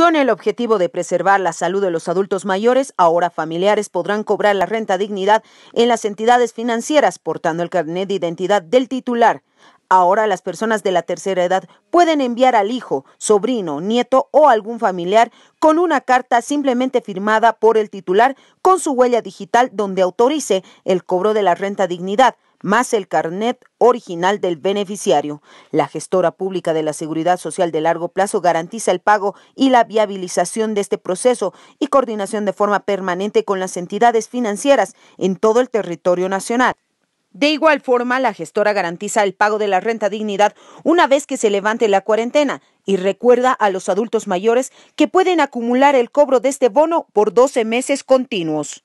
Con el objetivo de preservar la salud de los adultos mayores, ahora familiares podrán cobrar la renta dignidad en las entidades financieras portando el carnet de identidad del titular. Ahora las personas de la tercera edad pueden enviar al hijo, sobrino, nieto o algún familiar con una carta simplemente firmada por el titular con su huella digital donde autorice el cobro de la renta dignidad más el carnet original del beneficiario. La gestora pública de la Seguridad Social de largo plazo garantiza el pago y la viabilización de este proceso y coordinación de forma permanente con las entidades financieras en todo el territorio nacional. De igual forma, la gestora garantiza el pago de la renta dignidad una vez que se levante la cuarentena y recuerda a los adultos mayores que pueden acumular el cobro de este bono por 12 meses continuos.